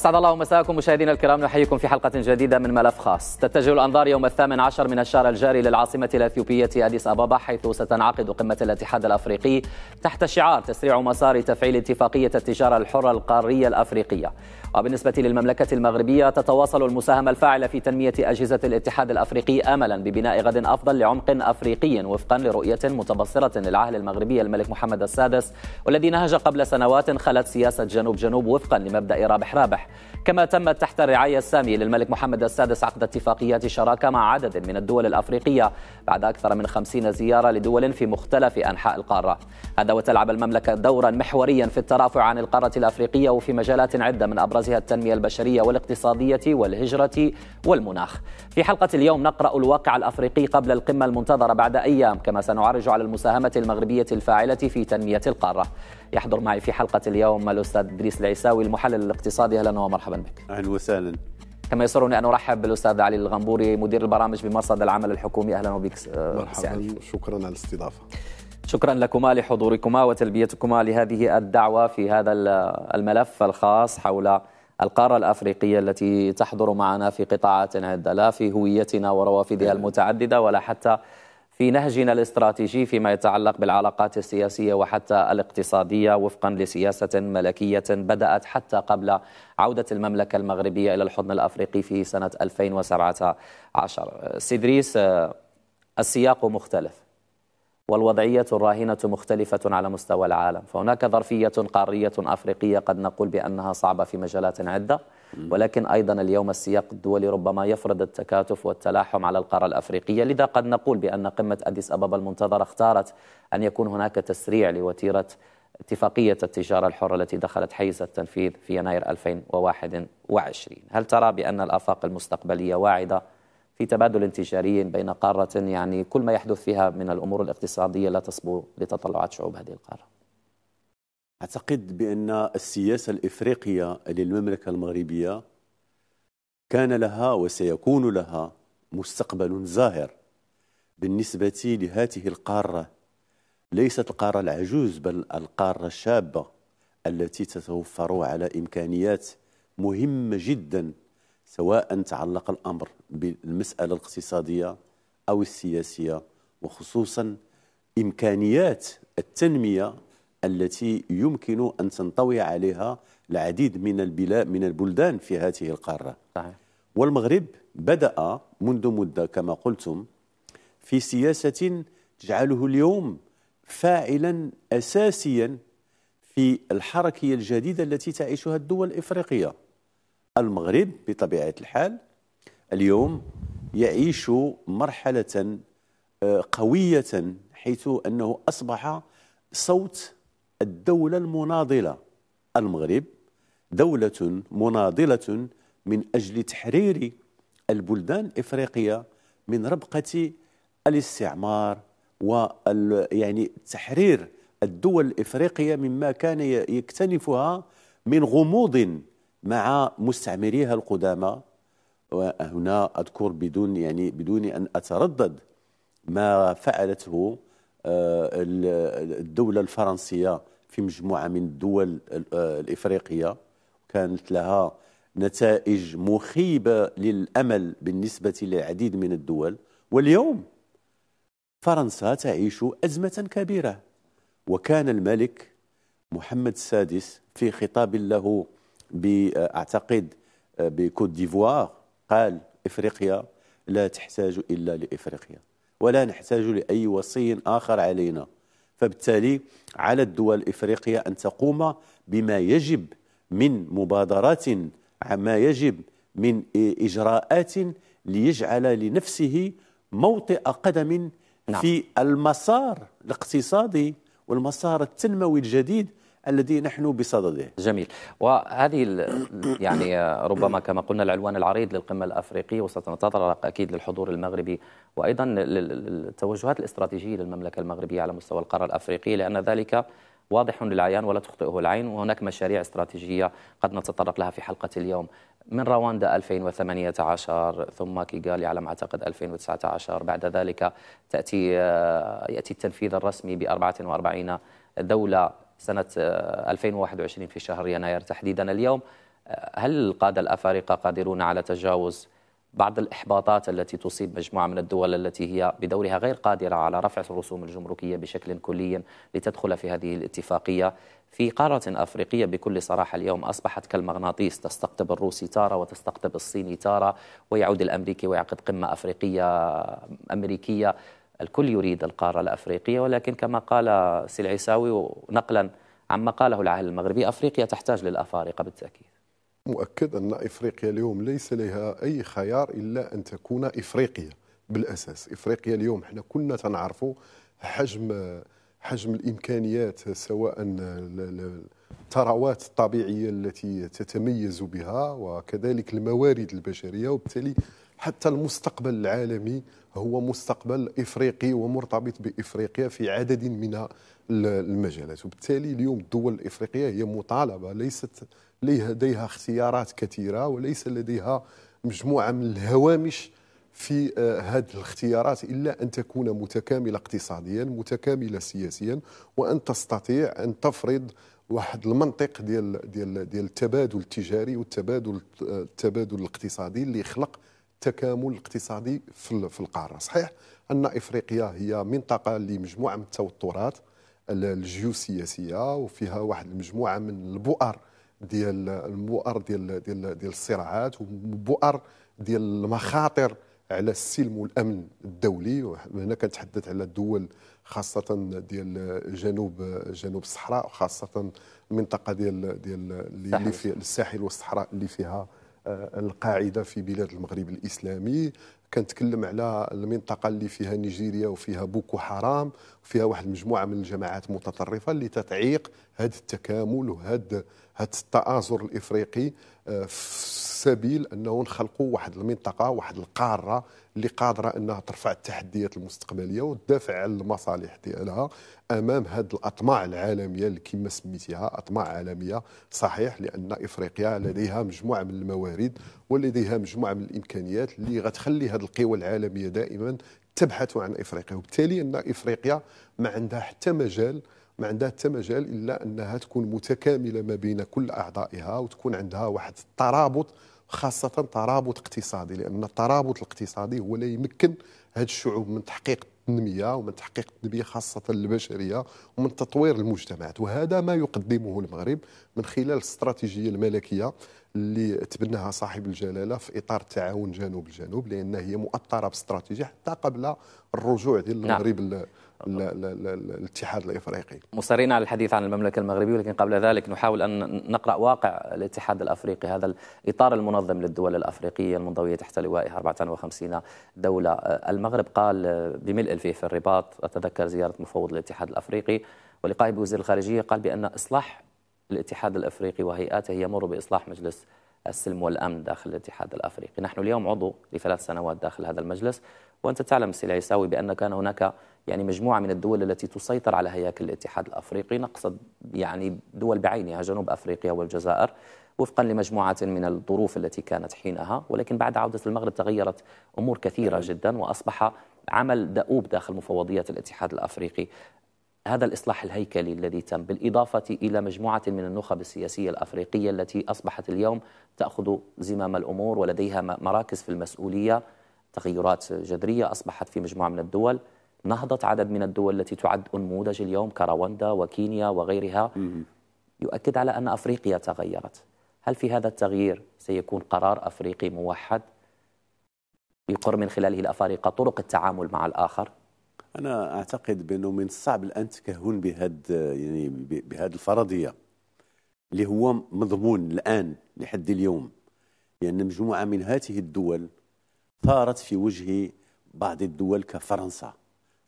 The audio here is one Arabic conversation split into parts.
أسعد الله مساءكم مشاهدينا الكرام نحييكم في حلقة جديدة من ملف خاص تتجه الأنظار يوم الثامن عشر من الشهر الجاري للعاصمة الأثيوبية أديس أبابا حيث ستنعقد قمة الاتحاد الأفريقي تحت شعار تسريع مسار تفعيل اتفاقية التجارة الحرة القارية الأفريقية وبالنسبة للمملكة المغربية تتواصل المساهمة الفاعلة في تنمية أجهزة الاتحاد الأفريقي آملا ببناء غد أفضل لعمق أفريقي وفقا لرؤية متبصرة للعهد المغربي الملك محمد السادس والذي نهج قبل سنوات خلت سياسة جنوب جنوب وفقا لمبدأ رابح رابح كما تمت تحت الرعاية السامية للملك محمد السادس عقد اتفاقيات شراكة مع عدد من الدول الأفريقية بعد أكثر من خمسين زيارة لدول في مختلف أنحاء القارة هذا وتلعب المملكة دورا محوريا في الترافع عن القارة الأفريقية وفي مجالات عدة من أبرزها التنمية البشرية والاقتصادية والهجرة والمناخ في حلقة اليوم نقرأ الواقع الأفريقي قبل القمة المنتظرة بعد أيام كما سنعرج على المساهمة المغربية الفاعلة في تنمية القارة يحضر معي في حلقة اليوم الأستاذ إدريس العيساوي المحلل الاقتصادي أهلا ومرحبا بك أهلا وسهلا كما يسرني أن أرحب بالأستاذ علي الغنبوري مدير البرامج بمرصد العمل الحكومي أهلا بك مرحبا شكرا على الاستضافة شكرا لكما لحضوركما وتلبيتكما لهذه الدعوة في هذا الملف الخاص حول القارة الأفريقية التي تحضر معنا في قطاعات عدة لا في هويتنا وروافدها إيه. المتعددة ولا حتى في نهجنا الاستراتيجي فيما يتعلق بالعلاقات السياسية وحتى الاقتصادية وفقا لسياسة ملكية بدأت حتى قبل عودة المملكة المغربية إلى الحضن الأفريقي في سنة 2017 سيدريس السياق مختلف والوضعية الراهنة مختلفة على مستوى العالم فهناك ظرفية قارية أفريقية قد نقول بأنها صعبة في مجالات عدة ولكن أيضا اليوم السياق الدولي ربما يفرض التكاتف والتلاحم على القارة الأفريقية لذا قد نقول بأن قمة أديس أبابا المنتظرة اختارت أن يكون هناك تسريع لوتيرة اتفاقية التجارة الحرة التي دخلت حيز التنفيذ في يناير 2021 هل ترى بأن الآفاق المستقبلية واعدة في تبادل تجاري بين قارة يعني كل ما يحدث فيها من الأمور الاقتصادية لا تصبو لتطلعات شعوب هذه القارة أعتقد بأن السياسة الإفريقية للمملكة المغربية كان لها وسيكون لها مستقبل زاهر بالنسبة لهذه القارة ليست القارة العجوز بل القارة الشابة التي تتوفر على إمكانيات مهمة جدا سواء تعلق الأمر بالمسألة الاقتصادية أو السياسية وخصوصا إمكانيات التنمية التي يمكن أن تنطوي عليها العديد من البلاد من البلدان في هذه القارة صحيح. والمغرب بدأ منذ مدة كما قلتم في سياسة تجعله اليوم فاعلا أساسيا في الحركية الجديدة التي تعيشها الدول الإفريقية المغرب بطبيعة الحال اليوم يعيش مرحلة آه، قوية حيث أنه أصبح صوت الدولة المناضلة المغرب دولة مناضلة من أجل تحرير البلدان الإفريقية من ربقة الاستعمار و يعني تحرير الدول الإفريقية مما كان يكتنفها من غموض مع مستعمريها القدامى وهنا أذكر بدون يعني بدون أن أتردد ما فعلته آه، الدولة الفرنسية في مجموعة من الدول آه، الإفريقية كانت لها نتائج مخيبة للأمل بالنسبة للعديد من الدول واليوم فرنسا تعيش أزمة كبيرة وكان الملك محمد السادس في خطاب له آه، أعتقد بكوت ديفوار قال إفريقيا لا تحتاج إلا لإفريقيا ولا نحتاج لأي وصي آخر علينا فبالتالي على الدول الإفريقية أن تقوم بما يجب من مبادرات ما يجب من إجراءات ليجعل لنفسه موطئ قدم نعم. في المسار الاقتصادي والمسار التنموي الجديد الذي نحن بصدده جميل وهذه يعني ربما كما قلنا العلوان العريض للقمة الأفريقية وستتطرق أكيد للحضور المغربي وأيضا للتوجهات الاستراتيجية للمملكة المغربية على مستوى القارة الأفريقية لأن ذلك واضح للعيان ولا تخطئه العين وهناك مشاريع استراتيجية قد نتطرق لها في حلقة اليوم من رواندا 2018 ثم كيغالي على ما اعتقد 2019 بعد ذلك تاتي آه، ياتي التنفيذ الرسمي ب 44 دوله سنة 2021 آه، في شهر يناير تحديدا اليوم آه، هل القادة الأفارقة قادرون على تجاوز بعض الإحباطات التي تصيب مجموعة من الدول التي هي بدورها غير قادرة على رفع الرسوم الجمركية بشكل كلي لتدخل في هذه الاتفاقية في قارة أفريقية بكل صراحة اليوم أصبحت كالمغناطيس تستقطب الروسي تارة وتستقطب الصيني تارة ويعود الأمريكي ويعقد قمة أفريقية آه، أمريكية الكل يريد القارة الأفريقية ولكن كما قال سي العيساوي نقلا عما قاله العاهل المغربي أفريقيا تحتاج للأفارقة بالتأكيد مؤكد أن إفريقيا اليوم ليس لها أي خيار إلا أن تكون إفريقيا بالأساس إفريقيا اليوم احنا كنا تنعرفوا حجم حجم الامكانيات سواء الثروات الطبيعيه التي تتميز بها وكذلك الموارد البشريه وبالتالي حتى المستقبل العالمي هو مستقبل افريقي ومرتبط بافريقيا في عدد من المجالات وبالتالي اليوم الدول الافريقيه هي مطالبه ليست لديها اختيارات كثيره وليس لديها مجموعه من الهوامش في هذه آه، الاختيارات الا ان تكون متكامله اقتصاديا متكامله سياسيا وان تستطيع ان تفرض واحد المنطق ديال ديال ديال التبادل التجاري والتبادل آه، التبادل الاقتصادي اللي يخلق التكامل الاقتصادي في القاره صحيح ان افريقيا هي منطقه لمجموعه من التوترات الجيوسياسيه وفيها واحد المجموعه من البؤر ديال البؤر ديال ديال ديال الصراعات وبؤر ديال المخاطر على السلم والامن الدولي هنا كنتحدث على الدول خاصه ديال جنوب جنوب الصحراء وخاصه المنطقه ديال ديال اللي في الساحل والصحراء اللي فيها القاعده في بلاد المغرب الاسلامي كنتكلم على المنطقه اللي فيها نيجيريا وفيها بوكو حرام وفيها واحد المجموعه من الجماعات المتطرفه اللي تتعيق هذا التكامل وهذا هذا التآزر الإفريقي آه، في سبيل أنه نخلقوا واحد المنطقة واحد القارة اللي قادرة أنها ترفع التحديات المستقبلية وتدافع على المصالح ديالها أمام هذه الأطماع العالمية اللي كما سميتها أطماع عالمية صحيح لأن إفريقيا لديها مجموعة من الموارد ولديها مجموعة من الإمكانيات اللي غتخلي هذه القوى العالمية دائما تبحث عن إفريقيا وبالتالي أن إفريقيا ما عندها حتى مجال ما عندها حتى مجال الا انها تكون متكامله ما بين كل اعضائها وتكون عندها واحد الترابط خاصه ترابط اقتصادي لان الترابط الاقتصادي هو اللي يمكن هذه الشعوب من تحقيق التنميه ومن تحقيق التنميه خاصه البشريه ومن تطوير المجتمعات وهذا ما يقدمه المغرب من خلال الاستراتيجيه الملكيه اللي تبناها صاحب الجلاله في اطار التعاون جنوب الجنوب لان هي مؤطره باستراتيجيه حتى قبل الرجوع ديال نعم. المغرب نعم. الاتحاد الافريقي. مصرين على الحديث عن المملكه المغربيه ولكن قبل ذلك نحاول ان نقرا واقع الاتحاد الافريقي هذا الاطار المنظم للدول الافريقيه المنضويه تحت لوائها 54 دوله آه، المغرب قال آه، بملء الفيه في الرباط اتذكر زياره مفوض الاتحاد الافريقي ولقائه بوزير الخارجيه قال بان اصلاح الاتحاد الافريقي وهيئاته يمر باصلاح مجلس السلم والامن داخل الاتحاد الافريقي، نحن اليوم عضو لثلاث سنوات داخل هذا المجلس وانت تعلم سيل بان كان هناك يعني مجموعة من الدول التي تسيطر على هياكل الاتحاد الأفريقي نقصد يعني دول بعينها جنوب أفريقيا والجزائر وفقا لمجموعة من الظروف التي كانت حينها ولكن بعد عودة المغرب تغيرت أمور كثيرة نعم. جدا وأصبح عمل دؤوب داخل مفوضية الاتحاد الأفريقي هذا الإصلاح الهيكلي الذي تم بالإضافة إلى مجموعة من النخب السياسية الأفريقية التي أصبحت اليوم تأخذ زمام الأمور ولديها مراكز في المسؤولية تغيرات جذرية أصبحت في مجموعة من الدول نهضت عدد من الدول التي تعد أنموذج اليوم كرواندا وكينيا وغيرها يؤكد على أن أفريقيا تغيرت هل في هذا التغيير سيكون قرار أفريقي موحد يقر من خلاله الأفارقة طرق التعامل مع الآخر أنا أعتقد بأنه من الصعب الآن تكهن بهذا يعني بهذه الفرضية اللي هو مضمون الآن لحد اليوم لأن يعني مجموعة من هذه الدول ثارت في وجه بعض الدول كفرنسا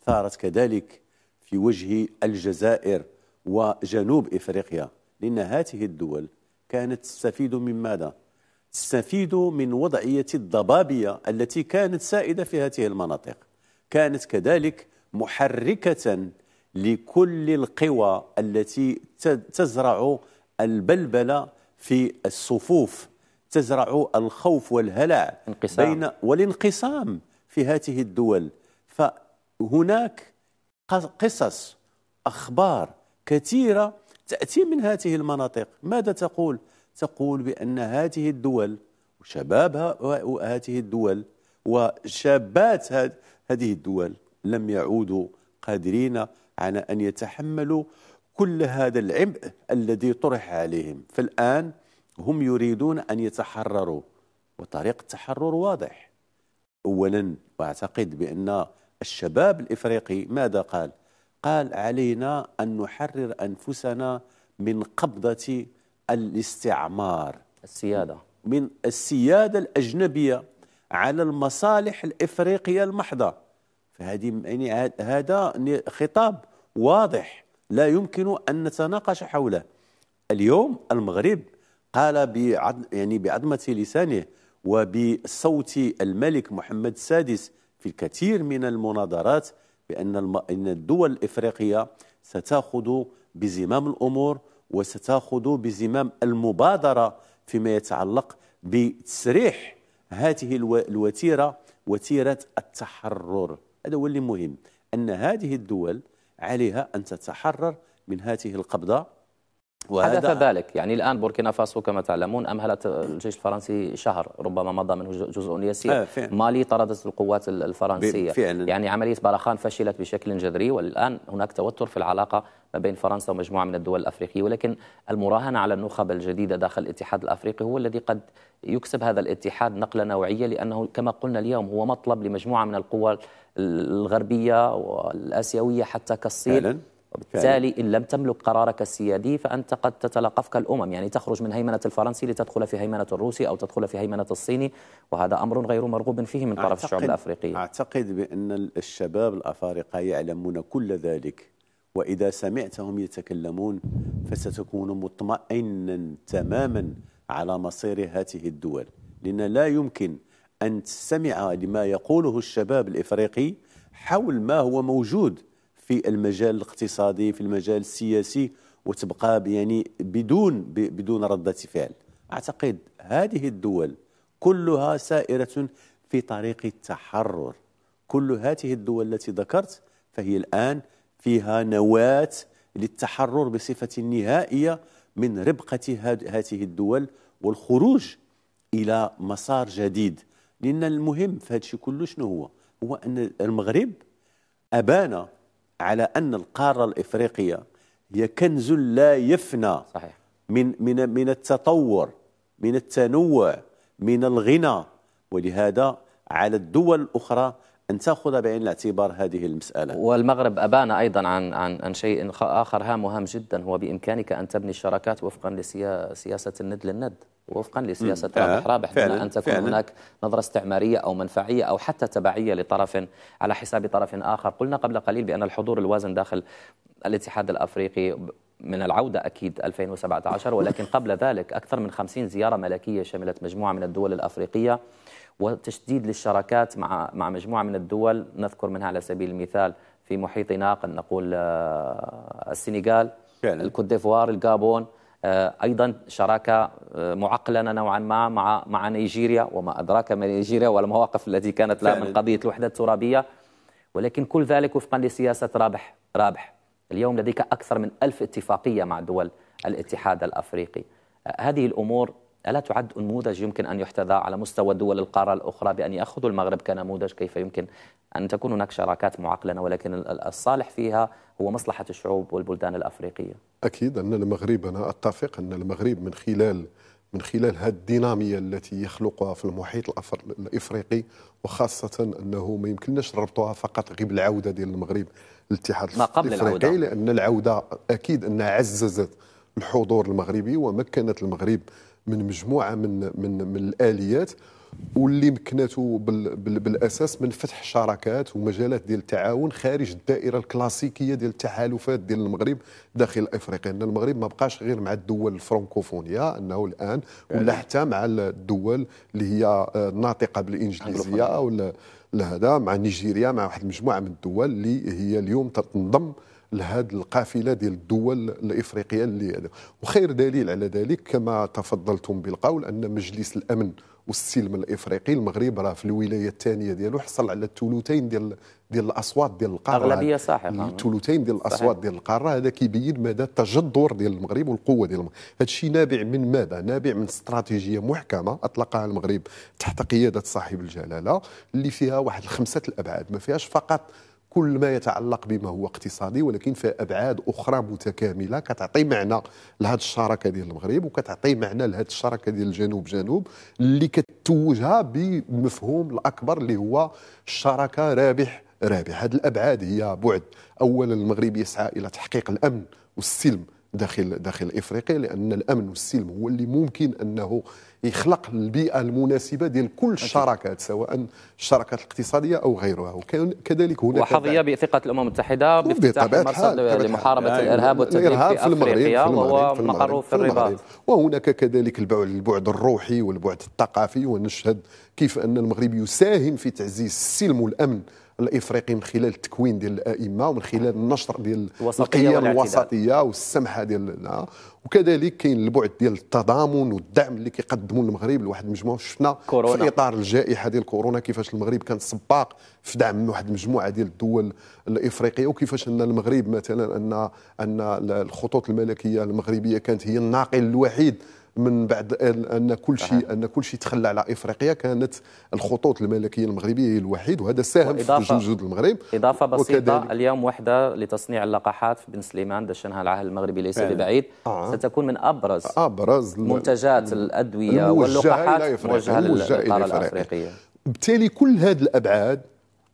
ثارت كذلك في وجه الجزائر وجنوب إفريقيا لأن هذه الدول كانت تستفيد من ماذا؟ تستفيد من وضعية الضبابية التي كانت سائدة في هذه المناطق كانت كذلك محركة لكل القوى التي تزرع البلبلة في الصفوف تزرع الخوف والهلع انقسام. بين والانقسام في هذه الدول ف هناك قصص أخبار كثيرة تأتي من هذه المناطق ماذا تقول؟ تقول بأن هذه الدول وشبابها وهذه الدول وشابات هذه الدول لم يعودوا قادرين على أن يتحملوا كل هذا العبء الذي طرح عليهم فالآن هم يريدون أن يتحرروا وطريق التحرر واضح أولا وأعتقد بأن الشباب الافريقي ماذا قال؟ قال علينا ان نحرر انفسنا من قبضه الاستعمار السياده من السياده الاجنبيه على المصالح الافريقيه المحضه فهذه يعني هذا خطاب واضح لا يمكن ان نتناقش حوله اليوم المغرب قال بعد يعني بعظمه لسانه وبصوت الملك محمد السادس في الكثير من المناظرات بأن إن الدول الإفريقية ستأخذ بزمام الأمور وستأخذ بزمام المبادرة فيما يتعلق بتسريح هذه الوتيرة وتيرة التحرر هذا هو اللي مهم أن هذه الدول عليها أن تتحرر من هذه القبضة وهذا حدث ذلك يعني الآن بوركينا فاسو كما تعلمون أمهلت الجيش الفرنسي شهر ربما مضى منه جزء يسير آه فعلا. مالي طردت القوات الفرنسية فعلا. يعني عملية بارخان فشلت بشكل جذري والآن هناك توتر في العلاقة ما بين فرنسا ومجموعة من الدول الأفريقية ولكن المراهنة على النخب الجديدة داخل الاتحاد الأفريقي هو الذي قد يكسب هذا الاتحاد نقلة نوعية لأنه كما قلنا اليوم هو مطلب لمجموعة من القوى الغربية والآسيوية حتى كالصين وبالتالي إن لم تملك قرارك السيادي فأنت قد تتلقفك الأمم يعني تخرج من هيمنة الفرنسي لتدخل في هيمنة الروسي أو تدخل في هيمنة الصيني وهذا أمر غير مرغوب فيه من طرف الشعوب الأفريقية أعتقد بأن الشباب الأفارقة يعلمون كل ذلك وإذا سمعتهم يتكلمون فستكون مطمئنا تماما على مصير هذه الدول لأن لا يمكن أن تستمع لما يقوله الشباب الإفريقي حول ما هو موجود في المجال الاقتصادي في المجال السياسي وتبقى يعني بدون بدون ردة فعل أعتقد هذه الدول كلها سائرة في طريق التحرر كل هذه الدول التي ذكرت فهي الآن فيها نواة للتحرر بصفة نهائية من ربقة هذه الدول والخروج إلى مسار جديد لأن المهم في هذا الشيء كله شنو هو؟ هو أن المغرب أبان على أن القارة الإفريقية هي كنز لا يفنى صحيح. من من من التطور من التنوع من الغنى ولهذا على الدول الأخرى أن تأخذ بعين الاعتبار هذه المسألة والمغرب أبان أيضا عن, عن, عن شيء آخر هام وهام جدا هو بإمكانك أن تبني الشراكات وفقا لسياسة الند للند وفقا لسياسه رابح رابح دون ان تكون فعلا. هناك نظره استعماريه او منفعيه او حتى تبعيه لطرف على حساب طرف اخر، قلنا قبل قليل بان الحضور الوازن داخل الاتحاد الافريقي من العودة أكيد 2017 ولكن قبل ذلك أكثر من 50 زيارة ملكية شملت مجموعة من الدول الأفريقية وتشديد للشراكات مع مع مجموعة من الدول نذكر منها على سبيل المثال في محيطنا قد نقول آه، السنغال الكوت ديفوار الجابون آه، ايضا شراكه آه، معقلنه نوعا ما مع مع نيجيريا وما ادراك ما نيجيريا والمواقف التي كانت لها من قضيه الوحده الترابيه ولكن كل ذلك وفقا لسياسه رابح رابح اليوم لديك اكثر من ألف اتفاقيه مع دول الاتحاد الافريقي آه، هذه الامور ألا تعد نموذج يمكن أن يحتذى على مستوى دول القارة الأخرى بأن يأخذوا المغرب كنموذج كيف يمكن أن تكون هناك شراكات معقلنة ولكن الصالح فيها هو مصلحة الشعوب والبلدان الأفريقية أكيد أن المغرب أنا أتفق أن المغرب من خلال من خلال هذه الدينامية التي يخلقها في المحيط الإفريقي وخاصة أنه ما يمكنناش ربطها فقط غير بالعودة ديال المغرب للاتحاد الإفريقي لأن العودة أكيد أنها عززت الحضور المغربي ومكنت المغرب من مجموعه من من من الاليات واللي مكنته بالاساس من فتح شراكات ومجالات ديال التعاون خارج الدائره الكلاسيكيه ديال التحالفات ديال المغرب داخل افريقيا ان المغرب ما بقاش غير مع الدول الفرنكوفونيه انه الان ولا حتى مع الدول اللي هي آه، ناطقه بالانجليزيه ولا لهذا مع نيجيريا مع واحد المجموعه من الدول اللي هي اليوم تنضم لهذه القافله ديال الدول الافريقيه اللي وخير دليل على ذلك كما تفضلتم بالقول ان مجلس الامن والسلم الافريقي المغرب راه في الولايه الثانيه ديالو حصل على الثلثين ديال ديال الاصوات ديال القاره اغلبيه ساحقه الثلثين ديال الاصوات ديال القاره هذا كيبين مدى التجذر ديال المغرب والقوه ديال المغرب هذا الشيء نابع من ماذا نابع من استراتيجيه محكمه اطلقها المغرب تحت قياده صاحب الجلاله اللي فيها واحد الخمسه الابعاد ما فيهاش فقط كل ما يتعلق بما هو اقتصادي ولكن في ابعاد اخرى متكامله كتعطي معنى لهذه الشراكه ديال المغرب وكتعطي معنى لهذه الشراكه ديال الجنوب جنوب اللي كتوجها بمفهوم الاكبر اللي هو الشراكه رابح رابح هذه الابعاد هي بعد اولا المغرب يسعى الى تحقيق الامن والسلم داخل داخل افريقيا لان الامن والسلم هو اللي ممكن انه يخلق البيئه المناسبه ديال كل الشراكات سواء الشراكات الاقتصاديه او غيرها وكذلك هناك وحظي بثقه الامم المتحده بافتتاح المرصد لمحاربه يعني الارهاب والتدريب في, في افريقيا وهو مقره في, في الرباط وهناك كذلك البعد الروحي والبعد الثقافي ونشهد كيف ان المغرب يساهم في تعزيز السلم والامن الافريقي من خلال التكوين ديال الائمه ومن خلال النشر ديال القيم الوسطيه والسمحه ديال وكذلك كاين البعد ديال التضامن والدعم اللي كيقدموا المغرب لواحد المجموعه شفنا كورونا. في اطار الجائحه ديال كورونا كيفاش المغرب كان سباق في دعم واحد المجموعه ديال الدول الافريقيه وكيفاش ان المغرب مثلا ان ان الخطوط الملكيه المغربيه كانت هي الناقل الوحيد من بعد ان كل شيء ان كل شيء تخلى على افريقيا كانت الخطوط الملكيه المغربيه هي الوحيد وهذا ساهم في جنود المغرب اضافه بسيطه اليوم وحده لتصنيع اللقاحات في بن سليمان دشنها العهد المغربي ليس ببعيد آه. ستكون من ابرز ابرز منتجات الادويه واللقاحات موجهه للقاره الافريقيه بالتالي كل هذه الابعاد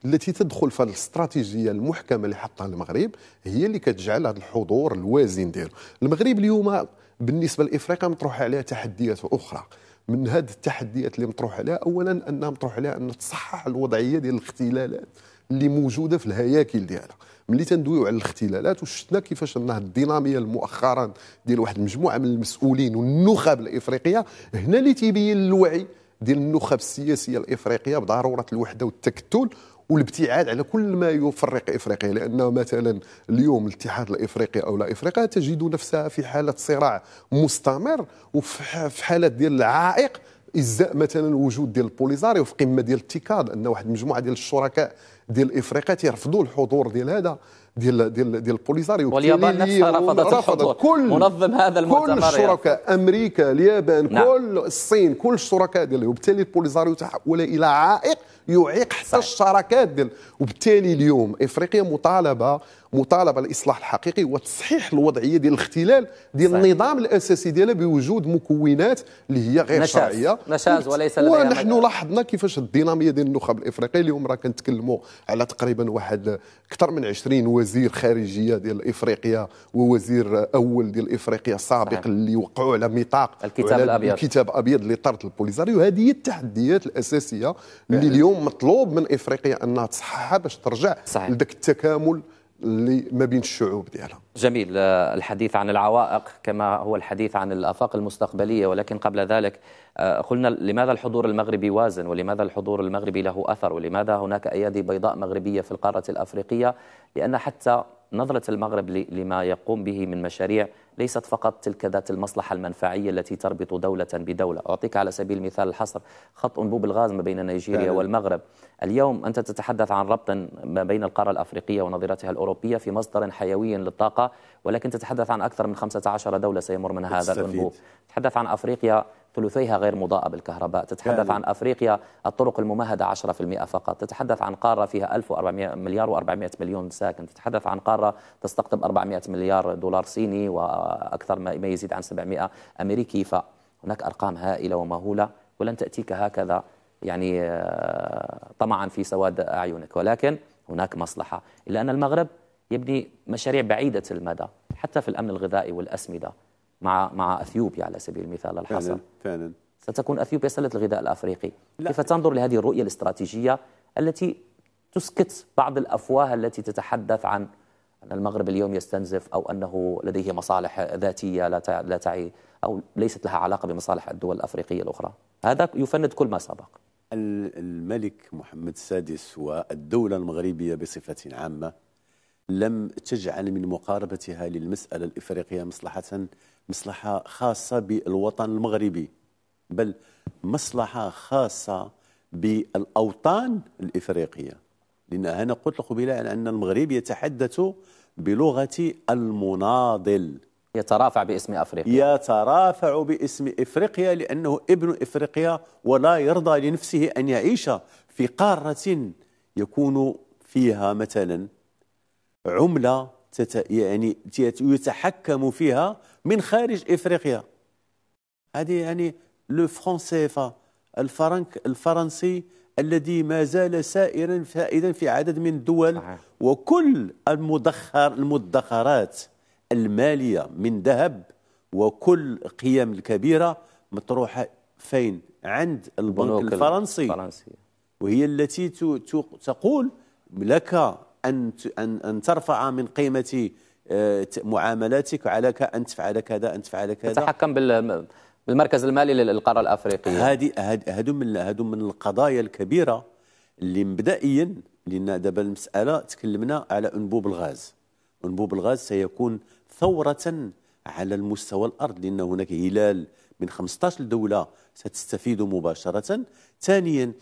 التي تدخل في الاستراتيجيه المحكمه اللي حطها المغرب هي اللي كتجعل هذا الحضور الوازن ديالو المغرب اليوم بالنسبه لافريقيا مطروح عليها تحديات اخرى من هذه التحديات اللي مطروح عليها اولا انها مطروح عليها ان تصحح الوضعيه ديال الاختلالات اللي موجوده في الهياكل ديالها ملي تندويو على الاختلالات وشفنا كيفاش انها الديناميه مؤخرا ديال واحد المجموعه من المسؤولين والنخب الافريقيه هنا اللي تيبين الوعي ديال النخب السياسيه الافريقيه بضروره الوحده والتكتل والابتعاد على كل ما يفرق افريقيا لان مثلا اليوم الاتحاد الافريقي او لا افريقيا تجد نفسها في حاله صراع مستمر وفي حاله ديال العائق ازاء مثلا الوجود ديال البوليزاريو في قمه ديال التيكاد ان واحد المجموعه ديال الشركاء ديال افريقيا تيرفضوا الحضور ديال هذا ديال ديال ديال البوليساريو واليابان نفسها رفضت, رفضت كل منظم هذا المؤتمر كل الشركاء امريكا اليابان نعم. كل الصين كل الشركاء ديالها وبالتالي البوليساريو تحول الى عائق يعيق حتى الشراكات ديال وبالتالي اليوم افريقيا مطالبه مطالبه الاصلاح الحقيقي وتصحيح الوضعيه ديال الاختلال ديال النظام الاساسي ديالها بوجود مكونات اللي هي غير نشاز. شرعيه نشاز وليس لديها ونحن مجال. لاحظنا كيفاش الديناميه ديال النخب الافريقيه اليوم راه كنتكلموا على تقريبا واحد اكثر من 20 وزير وزير خارجيه ديال افريقيا ووزير اول ديال افريقيا السابق اللي وقعوا على ميثاق الكتاب الابيض الكتاب الابيض اللي طرد البوليزاريو هذه هي التحديات الاساسيه اللي اليوم مطلوب من افريقيا انها تصححها باش ترجع لذاك التكامل اللي ما بين الشعوب ديالها جميل آه، الحديث عن العوائق كما هو الحديث عن الآفاق المستقبلية ولكن قبل ذلك آه، قلنا لماذا الحضور المغربي وازن ولماذا الحضور المغربي له أثر ولماذا هناك أيادي بيضاء مغربية في القارة الأفريقية لأن حتى نظرة المغرب لما يقوم به من مشاريع ليست فقط تلك ذات المصلحة المنفعية التي تربط دولة بدولة أعطيك على سبيل المثال الحصر خط أنبوب الغاز ما بين نيجيريا والمغرب اليوم أنت تتحدث عن ربط ما بين القارة الأفريقية ونظيرتها الأوروبية في مصدر حيوي للطاقة ولكن تتحدث عن أكثر من 15 دولة سيمر من هذا الأنبوب تتحدث عن أفريقيا ثلثيها غير مضاءة بالكهرباء تتحدث يعني. عن أفريقيا الطرق الممهدة 10% فقط تتحدث عن قارة فيها 1400 مليار و400 مليون ساكن تتحدث عن قارة تستقطب 400 مليار دولار صيني وأكثر ما يزيد عن 700 أمريكي فهناك أرقام هائلة ومهولة ولن تأتيك هكذا يعني آه، طمعا في سواد أعينك ولكن هناك مصلحة إلا أن المغرب يبني مشاريع بعيدة المدى حتى في الأمن الغذائي والأسمدة مع مع أثيوبيا على سبيل المثال الحصر فعلا, فعلا. ستكون أثيوبيا سلة الغذاء الأفريقي لا. كيف تنظر لهذه الرؤية الاستراتيجية التي تسكت بعض الأفواه التي تتحدث عن أن المغرب اليوم يستنزف أو أنه لديه مصالح ذاتية لا لا تعي أو ليست لها علاقة بمصالح الدول الأفريقية الأخرى هذا يفند كل ما سبق الملك محمد السادس والدولة المغربية بصفة عامة لم تجعل من مقاربتها للمسألة الإفريقية مصلحة مصلحة خاصة بالوطن المغربي بل مصلحة خاصة بالأوطان الإفريقية لأن أنا قلت لكم أن المغرب يتحدث بلغة المناضل يترافع باسم أفريقيا يترافع باسم إفريقيا لأنه ابن إفريقيا ولا يرضى لنفسه أن يعيش في قارة يكون فيها مثلا عملة تت يعني يتحكم فيها من خارج إفريقيا هذه يعني لو فرونسي الفرنك الفرنسي الذي ما زال سائرا فائدا في عدد من الدول صحيح. وكل المدخر المدخرات المالية من ذهب وكل قيم الكبيرة مطروحة فين عند البنك الفرنسي الفرنسي وهي التي تقول لك أن أن ترفع من قيمة آه، معاملاتك عليك أن تفعل كذا أن تفعل كذا تتحكم بالمركز المالي للقارة الأفريقية هذه هادو من هادو من القضايا الكبيرة اللي مبدئيا لأن دابا المسألة تكلمنا على أنبوب الغاز أنبوب الغاز سيكون ثورة على المستوى الأرض لأن هناك هلال من 15 دولة ستستفيد مباشرة ثانيا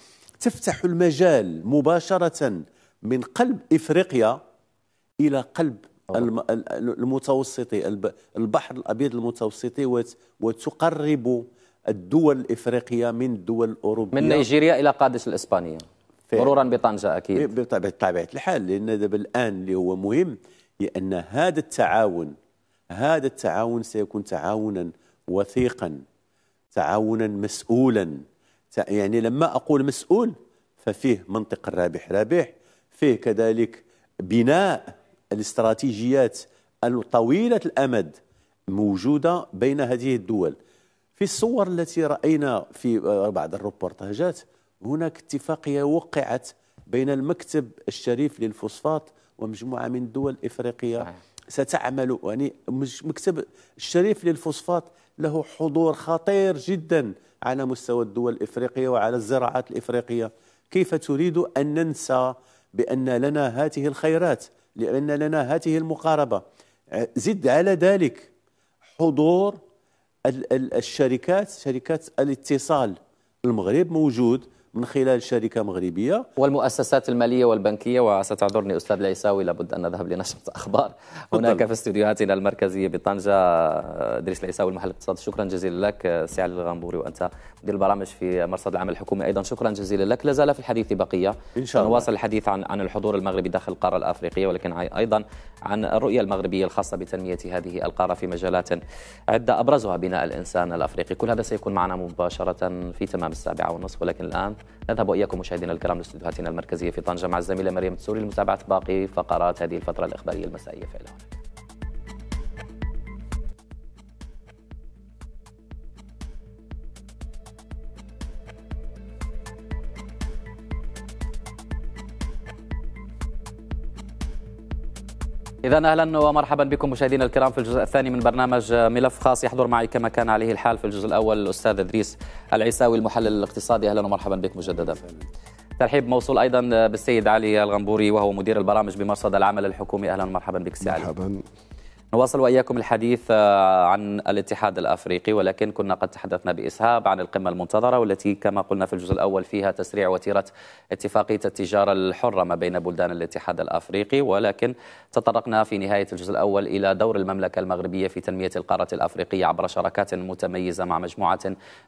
تفتح المجال مباشرة من قلب إفريقيا إلى قلب المتوسطي البحر الأبيض المتوسطي وتقرب الدول الإفريقية من الدول الأوروبية من نيجيريا إلى قادس الإسبانية مرورا بطنجة أكيد بطبيعة الحال لأن دابا الآن اللي هو مهم لأن هذا التعاون هذا التعاون سيكون تعاونا وثيقا تعاونا مسؤولا يعني لما أقول مسؤول ففيه منطق الرابح رابح فيه كذلك بناء الاستراتيجيات الطويلة الأمد موجودة بين هذه الدول في الصور التي رأينا في بعض الروبورتاجات هناك اتفاقية وقعت بين المكتب الشريف للفوسفات ومجموعه من الدول الافريقيه ستعمل يعني مكتب الشريف للفوسفات له حضور خطير جدا على مستوى الدول الافريقيه وعلى الزراعات الافريقيه كيف تريد ان ننسى بان لنا هذه الخيرات لان لنا هذه المقاربه آه، زد على ذلك حضور الشركات شركات الاتصال المغرب موجود من خلال شركه مغربيه والمؤسسات الماليه والبنكيه وستعذرني استاذ العيساوي لابد ان نذهب لنشره اخبار بالضبط. هناك في استديوهاتنا المركزيه بطنجه ادريس العيساوي المحل الاقتصادي شكرا جزيلا لك سي علي الغنبوري وانت مدير البرامج في مرصد العمل الحكومي ايضا شكرا جزيلا لك لا زال في الحديث بقيه ان شاء الله نواصل الحديث عن عن الحضور المغربي داخل القاره الافريقيه ولكن ايضا عن الرؤيه المغربيه الخاصه بتنميه هذه القاره في مجالات عده ابرزها بناء الانسان الافريقي كل هذا سيكون معنا مباشره في تمام السابعه ونصف ولكن الان نذهب إياكم مشاهدينا الكرام لاستديوهاتنا المركزية في طنجة مع الزميلة مريم تسوري لمتابعة باقي فقرات هذه الفترة الإخبارية المسائية فإلى إذا أهلا ومرحبا بكم مشاهدينا الكرام في الجزء الثاني من برنامج ملف خاص يحضر معي كما كان عليه الحال في الجزء الأول الأستاذ إدريس العيساوي المحلل الاقتصادي أهلا ومرحبا بك مجددا ترحيب موصول أيضا بالسيد علي الغنبوري وهو مدير البرامج بمرصد العمل الحكومي أهلا ومرحبا بك سي علي مرحبا نواصل وإياكم الحديث آه، عن الاتحاد الأفريقي ولكن كنا قد تحدثنا بإسهاب عن القمة المنتظرة والتي كما قلنا في الجزء الأول فيها تسريع وتيرة اتفاقية التجارة الحرة ما بين بلدان الاتحاد الأفريقي ولكن تطرقنا في نهاية الجزء الأول إلى دور المملكة المغربية في تنمية القارة الأفريقية عبر شراكات متميزة مع مجموعة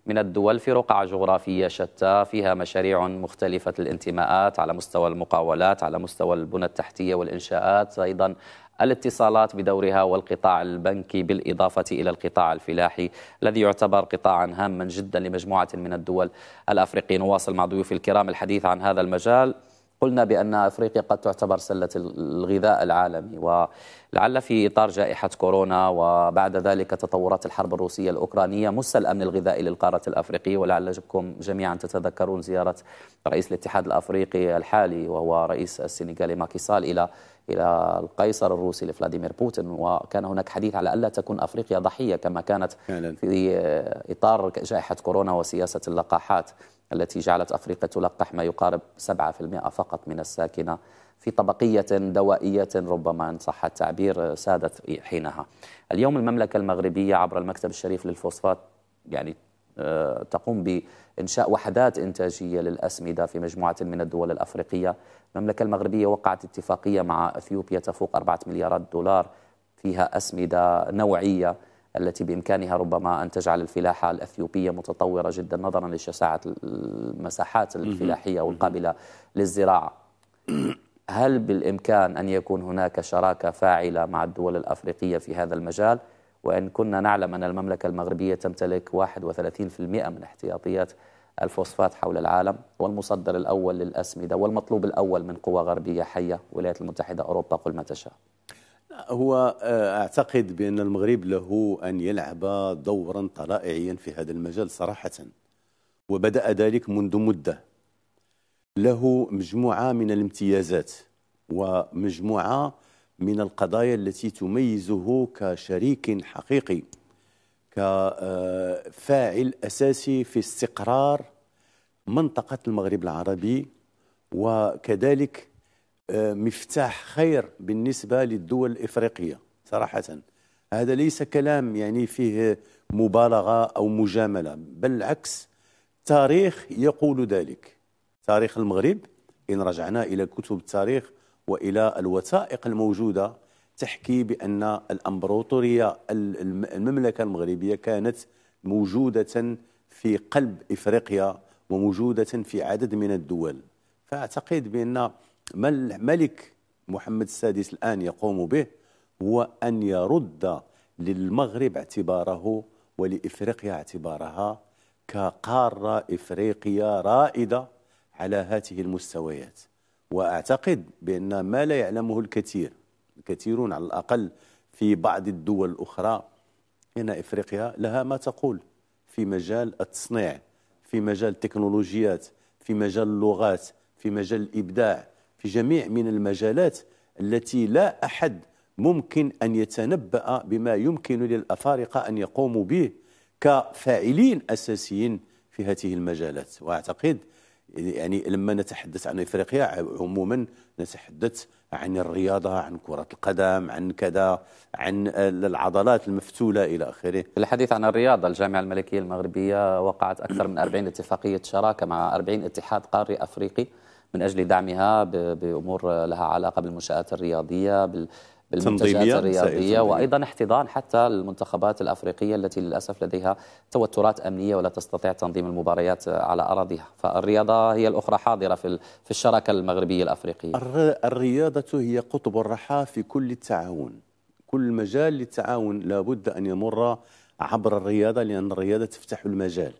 من الدول في رقعة جغرافية شتى فيها مشاريع مختلفة الانتماءات على مستوى المقاولات على مستوى البنى التحتية والإنشاءات أيضا الاتصالات بدورها والقطاع البنكي بالإضافة إلى القطاع الفلاحي الذي يعتبر قطاعا هاما جدا لمجموعة من الدول الأفريقية نواصل مع ضيوفي الكرام الحديث عن هذا المجال قلنا بأن أفريقيا قد تعتبر سلة الغذاء العالمي ولعل في إطار جائحة كورونا وبعد ذلك تطورات الحرب الروسية الأوكرانية مس الأمن الغذائي للقارة الأفريقية ولعلكم جميعا تتذكرون زيارة رئيس الاتحاد الأفريقي الحالي وهو رئيس السنغالي ماكيسال إلى الى القيصر الروسي لفلاديمير بوتين وكان هناك حديث على الا تكون افريقيا ضحيه كما كانت في اطار جائحه كورونا وسياسه اللقاحات التي جعلت أفريقيا تلقح ما يقارب 7% فقط من الساكنة في طبقية دوائية ربما إن صح التعبير سادت حينها اليوم المملكة المغربية عبر المكتب الشريف للفوسفات يعني آه، تقوم بإنشاء وحدات إنتاجية للأسمدة في مجموعة من الدول الأفريقية المملكة المغربية وقعت اتفاقية مع أثيوبيا تفوق 4 مليارات دولار فيها أسمدة نوعية التي بإمكانها ربما أن تجعل الفلاحة الأثيوبية متطورة جدا نظرا لشساعة المساحات الفلاحية والقابلة للزراعة هل بالإمكان أن يكون هناك شراكة فاعلة مع الدول الأفريقية في هذا المجال؟ وإن كنا نعلم أن المملكة المغربية تمتلك 31% من احتياطيات الفوسفات حول العالم والمصدر الأول للأسمدة والمطلوب الأول من قوى غربية حية الولايات المتحدة أوروبا قل ما تشاء هو آه، اعتقد بان المغرب له ان يلعب دورا طلائعيا في هذا المجال صراحه وبدا ذلك منذ مده له مجموعه من الامتيازات ومجموعه من القضايا التي تميزه كشريك حقيقي كفاعل آه، اساسي في استقرار منطقه المغرب العربي وكذلك مفتاح خير بالنسبة للدول الإفريقية صراحة هذا ليس كلام يعني فيه مبالغة أو مجاملة بل العكس التاريخ يقول ذلك تاريخ المغرب إن رجعنا إلى كتب التاريخ وإلى الوثائق الموجودة تحكي بأن الأمبراطورية المملكة المغربية كانت موجودة في قلب إفريقيا وموجودة في عدد من الدول فأعتقد بأن ما الملك محمد السادس الآن يقوم به هو أن يرد للمغرب اعتباره ولإفريقيا اعتبارها كقارة إفريقية رائدة على هذه المستويات وأعتقد بأن ما لا يعلمه الكثير الكثيرون على الأقل في بعض الدول الأخرى أن إفريقيا لها ما تقول في مجال التصنيع في مجال التكنولوجيات في مجال اللغات في مجال الإبداع في جميع من المجالات التي لا أحد ممكن أن يتنبأ بما يمكن للأفارقة أن يقوموا به كفاعلين أساسيين في هذه المجالات وأعتقد يعني لما نتحدث عن إفريقيا عموما نتحدث عن الرياضة عن كرة القدم عن كذا عن العضلات المفتولة إلى آخره الحديث عن الرياضة الجامعة الملكية المغربية وقعت أكثر من 40 اتفاقية شراكة مع 40 اتحاد قاري أفريقي من أجل دعمها بأمور لها علاقة بالمنشآت الرياضية بال بالمنتجات الرياضية وأيضا احتضان حتى المنتخبات الأفريقية التي للأسف لديها توترات أمنية ولا تستطيع تنظيم المباريات على أراضيها فالرياضة هي الأخرى حاضرة في في الشراكة المغربية الأفريقية الرياضة هي قطب الرحى في كل التعاون كل مجال للتعاون لابد أن يمر عبر الرياضة لأن الرياضة تفتح المجال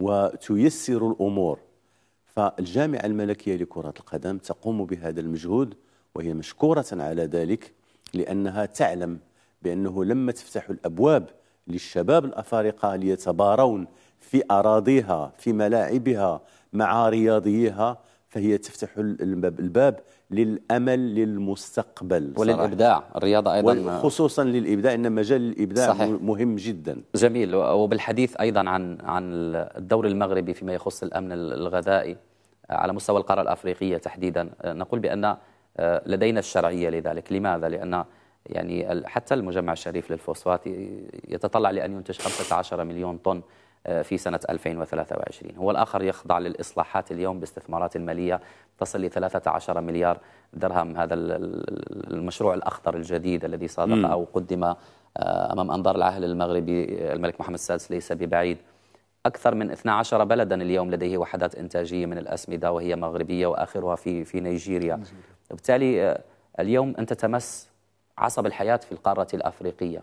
وتيسر الأمور فالجامعة الملكية لكرة القدم تقوم بهذا المجهود وهي مشكورة على ذلك لأنها تعلم بأنه لما تفتح الأبواب للشباب الأفارقة ليتبارون في أراضيها في ملاعبها مع رياضيها فهي تفتح الباب للامل للمستقبل وللابداع الرياضه ايضا خصوصا للابداع ان مجال الابداع صحيح. مهم جدا جميل وبالحديث ايضا عن عن الدور المغربي فيما يخص الامن الغذائي آه، على مستوى القاره الافريقيه تحديدا آه، نقول بان آه، لدينا الشرعيه لذلك لماذا لان يعني حتى المجمع الشريف للفوسفات يتطلع لان ينتج 15 مليون طن آه، في سنة 2023 هو الآخر يخضع للإصلاحات اليوم باستثمارات مالية تصل ل 13 مليار درهم هذا المشروع الأخضر الجديد الذي صادق أو قدم آه، أمام أنظار العاهل المغربي آه، الملك محمد السادس ليس ببعيد أكثر من 12 بلدا اليوم لديه وحدات إنتاجية من الأسمدة وهي مغربية وآخرها في في نيجيريا وبالتالي اليوم أنت تمس عصب الحياة في القارة الأفريقية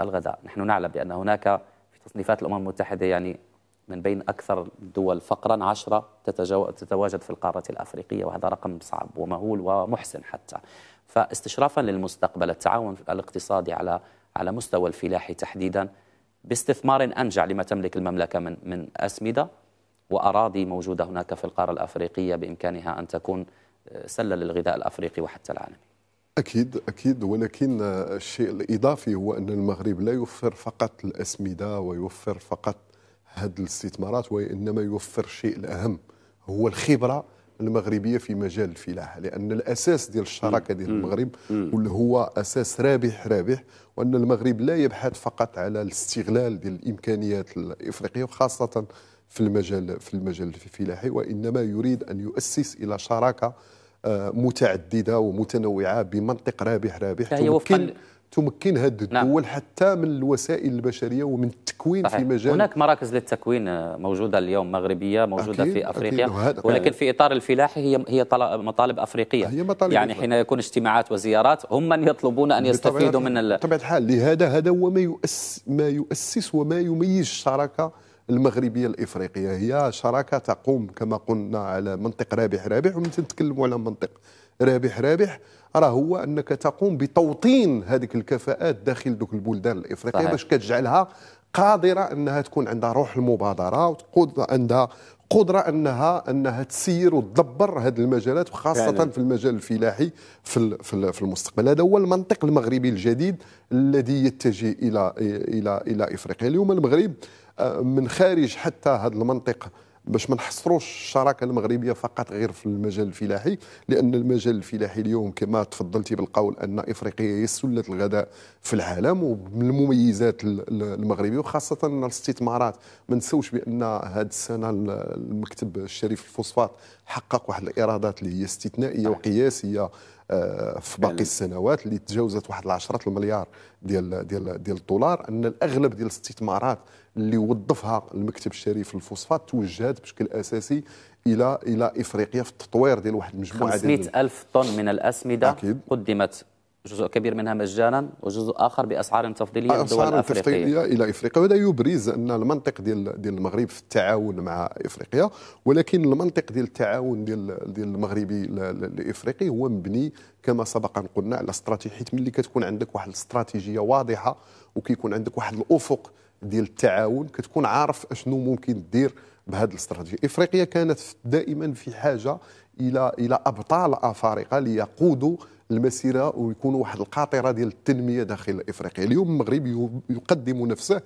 الغذاء نحن نعلم بأن هناك تصنيفات الأمم المتحدة يعني من بين أكثر الدول فقرا عشرة تتواجد في القارة الأفريقية وهذا رقم صعب ومهول ومحسن حتى فاستشرافا للمستقبل التعاون الاقتصادي على على مستوى الفلاحي تحديدا باستثمار أنجع لما تملك المملكة من من أسمدة وأراضي موجودة هناك في القارة الأفريقية بإمكانها أن تكون آه، سلة للغذاء الأفريقي وحتى العالمي أكيد أكيد ولكن الشيء الإضافي هو أن المغرب لا يوفر فقط الأسمدة ويوفر فقط هذه الاستثمارات وإنما يوفر الشيء الأهم هو الخبرة المغربيه في مجال الفلاحه لان الاساس ديال الشراكه ديال المغرب واللي هو اساس رابح رابح وان المغرب لا يبحث فقط على الاستغلال ديال الامكانيات الافريقيه وخاصه في المجال في المجال الفلاحي وانما يريد ان يؤسس الى شراكه متعدده ومتنوعه بمنطق رابح رابح يعني تمكن تمكن هذه نعم. الدول نعم. حتى من الوسائل البشريه ومن التكوين صحيح. في مجال هناك مراكز للتكوين موجوده اليوم مغربيه موجوده أكيد. في افريقيا أكيد. ولكن في اطار الفلاحي هي هي مطالب افريقيه هي مطالب يعني حين يكون اجتماعات وزيارات هم من يطلبون ان يستفيدوا من بطبيعه الحال لهذا هذا هو ما يؤسس ما يؤسس وما يميز الشراكه المغربيه الافريقيه هي شراكه تقوم كما قلنا على منطق رابح رابح ومن تتكلم على منطق رابح رابح راه هو انك تقوم بتوطين هذيك الكفاءات داخل دوك البلدان الافريقيه باش كتجعلها قادره انها تكون عندها روح المبادره وتقود عندها قدرة أنها أنها تسير وتدبر هذه المجالات وخاصة يعني. في المجال الفلاحي في في المستقبل هذا هو المنطق المغربي الجديد الذي يتجه إلى إلى إلى إفريقيا اليوم المغرب آه، من خارج حتى هذه المنطقه باش ما نحصروش الشراكه المغربيه فقط غير في المجال الفلاحي لان المجال الفلاحي اليوم كما تفضلتي بالقول ان افريقيا هي سله الغذاء في العالم ومن المميزات المغربيه وخاصه ان الاستثمارات ما نساوش بان هذه السنه المكتب الشريف الفوسفات حقق واحد الايرادات اللي هي استثنائيه وقياسيه آه، في باقي السنوات اللي تجاوزت واحد العشرات المليار ديال ديال ديال الدولار ان الاغلب ديال الاستثمارات اللي وظفها المكتب الشريف للفوسفات توجهت بشكل اساسي الى الى افريقيا في التطوير ديال واحد المجموعه ديال الف طن من الاسمده أكيد. قدمت جزء كبير منها مجانا وجزء اخر باسعار تفضيليه اسعار تفضيليه الى افريقيا وهذا يبرز ان المنطق ديال ديال المغرب في التعاون مع افريقيا ولكن المنطق ديال التعاون ديال ديال المغربي الافريقي هو مبني كما سبق ان قلنا على استراتيجيه حيت ملي كتكون عندك واحد الاستراتيجيه واضحه وكيكون عندك واحد الافق ديال التعاون كتكون عارف اشنو ممكن دير بهذه الاستراتيجيه افريقيا كانت دائما في حاجه الى الى ابطال افارقه ليقودوا المسيره ويكون واحد القاطره ديال التنميه داخل افريقيا اليوم المغرب يقدم نفسه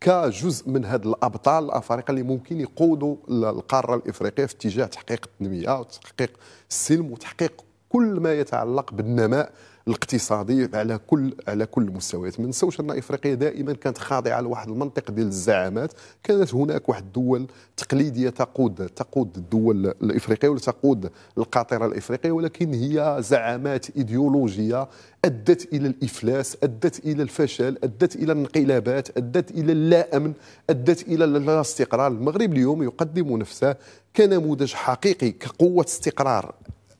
كجزء من هاد الابطال الافارقه اللي ممكن يقودوا القاره الافريقيه في اتجاه تحقيق التنميه وتحقيق السلم وتحقيق كل ما يتعلق بالنماء الاقتصادي على كل على كل المستويات ما نساوش ان افريقيا دائما كانت خاضعه لواحد المنطق ديال الزعامات كانت هناك واحد الدول تقليديه تقود تقود الدول الافريقيه ولا تقود القاطره الافريقيه ولكن هي زعامات ايديولوجيه ادت الى الافلاس ادت الى الفشل ادت الى الانقلابات ادت الى اللا امن ادت الى اللا استقرار المغرب اليوم يقدم نفسه كنموذج حقيقي كقوه استقرار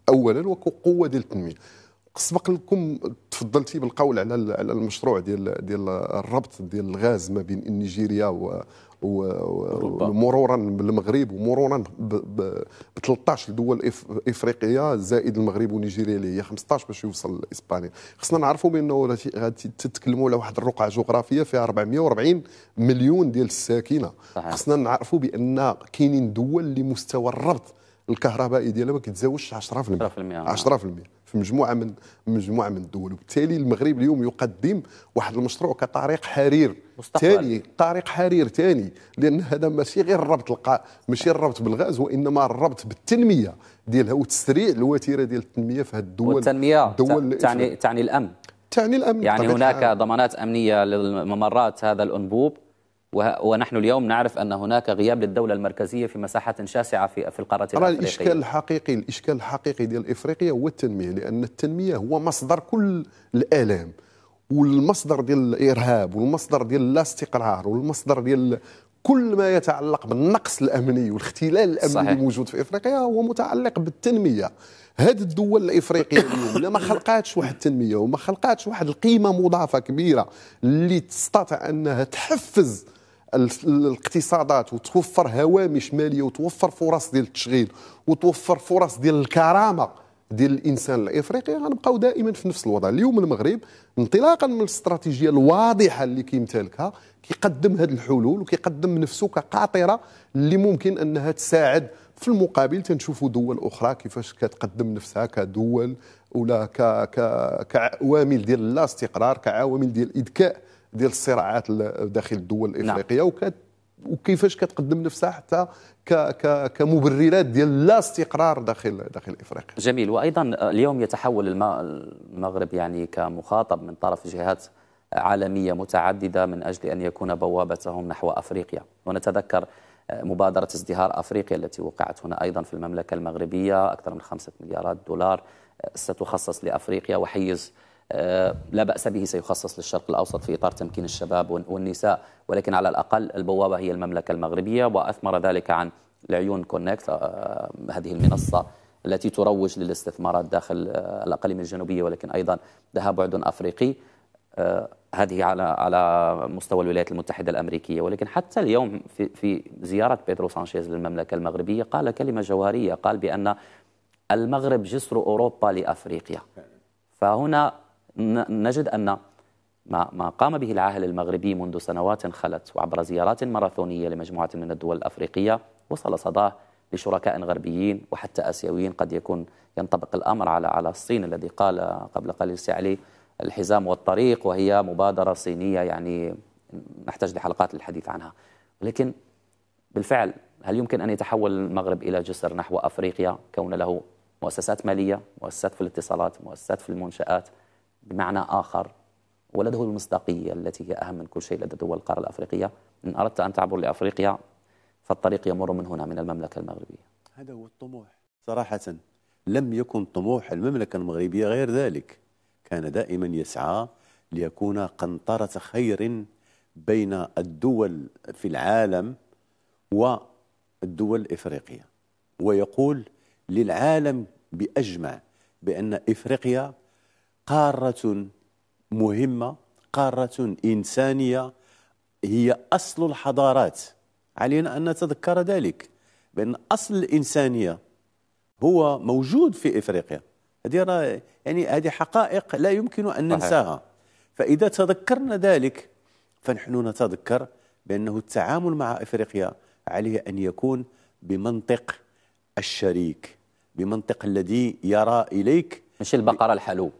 اولا وكقوه ديال التنميه سبق لكم تفضلتي بالقول على على المشروع ديال ديال الربط ديال الغاز ما بين نيجيريا و ومرورا بالمغرب ومرورا ب 13 دول افريقيه زائد المغرب ونيجيريا اللي هي 15 باش يوصل لاسبانيا خصنا نعرفوا بانه غادي تتكلموا على واحد الرقعه جغرافيه فيها 440 مليون ديال الساكنه خصنا نعرفوا بان كاينين دول اللي مستوى الربط الكهربائي ديالها ما كيتزاوجش 10% 10% 10% في مجموعه من مجموعه من الدول وبالتالي المغرب اليوم يقدم واحد المشروع كطريق حرير ثاني طريق حرير ثاني لان هذا ماشي غير الربط القا ماشي الربط بالغاز وانما الربط بالتنميه ديالها وتسريع الوتيره ديال التنميه في هذه الدول والتنميه الدول تعني تعني الامن تعني الامن يعني هناك ضمانات امنيه للممرات هذا الانبوب ونحن اليوم نعرف أن هناك غياب للدولة المركزية في مساحة شاسعة في في القارة الأفريقية الإشكال الحقيقي الإشكال الحقيقي ديال إفريقيا هو التنمية لأن التنمية هو مصدر كل الآلام والمصدر ديال الإرهاب والمصدر ديال الاستقرار والمصدر ديال كل ما يتعلق بالنقص الامني والاختلال الامني صحيح. الموجود في افريقيا هو متعلق بالتنميه هذه الدول الافريقيه اليوم لما ما خلقاتش واحد التنميه وما خلقاتش واحد القيمه مضافه كبيره اللي تستطيع انها تحفز الاقتصادات وتوفر هوامش ماليه وتوفر فرص ديال التشغيل وتوفر فرص ديال الكرامه ديال الانسان الافريقي غنبقاو دائما في نفس الوضع اليوم المغرب انطلاقا من الاستراتيجيه الواضحه اللي كيمتلكها كيقدم هذه الحلول وكيقدم نفسه كقاطره اللي ممكن انها تساعد في المقابل تنشوفوا دول اخرى كيفاش كتقدم نفسها كدول ولا ك ك كعوامل ديال لا استقرار كعوامل ديال الاذكاء ديال الصراعات داخل الدول نعم. الافريقيه نعم. وكت وكيفاش كتقدم نفسها حتى ك ك كمبررات ديال لا استقرار داخل داخل افريقيا. جميل وايضا اليوم يتحول المغرب يعني كمخاطب من طرف جهات عالميه متعدده من اجل ان يكون بوابتهم نحو افريقيا ونتذكر مبادره ازدهار افريقيا التي وقعت هنا ايضا في المملكه المغربيه اكثر من خمسة مليارات دولار ستخصص لافريقيا وحيز آه، لا بأس به سيخصص للشرق الأوسط في إطار تمكين الشباب والنساء ولكن على الأقل البوابة هي المملكة المغربية وأثمر ذلك عن العيون كونكت آه، هذه المنصة التي تروج للاستثمارات داخل آه، الأقاليم الجنوبية ولكن أيضا لها بعد أفريقي هذه على على مستوى الولايات المتحده الامريكيه ولكن حتى اليوم في في زياره بيدرو سانشيز للمملكه المغربيه قال كلمه جوهريه قال بان المغرب جسر اوروبا لافريقيا فهنا نجد أن ما ما قام به العاهل المغربي منذ سنوات خلت وعبر زيارات ماراثونية لمجموعة من الدول الأفريقية وصل صداه لشركاء غربيين وحتى آسيويين قد يكون ينطبق الأمر على على الصين الذي قال قبل قليل علي الحزام والطريق وهي مبادرة صينية يعني نحتاج لحلقات للحديث عنها ولكن بالفعل هل يمكن أن يتحول المغرب إلى جسر نحو أفريقيا كون له مؤسسات مالية مؤسسات في الاتصالات مؤسسات في المنشآت بمعنى آخر ولده المصداقية التي هي أهم من كل شيء لدى دول القارة الأفريقية إن أردت أن تعبر لأفريقيا فالطريق يمر من هنا من المملكة المغربية هذا هو الطموح صراحة لم يكن طموح المملكة المغربية غير ذلك كان دائما يسعى ليكون قنطرة خير بين الدول في العالم والدول الإفريقية ويقول للعالم بأجمع بأن إفريقيا قارة مهمة قارة إنسانية هي أصل الحضارات علينا أن نتذكر ذلك بأن أصل الإنسانية هو موجود في إفريقيا هذه يعني هذه حقائق لا يمكن أن ننساها فإذا تذكرنا ذلك فنحن نتذكر بأنه التعامل مع إفريقيا عليه أن يكون بمنطق الشريك بمنطق الذي يرى إليك مش البقرة الحلوب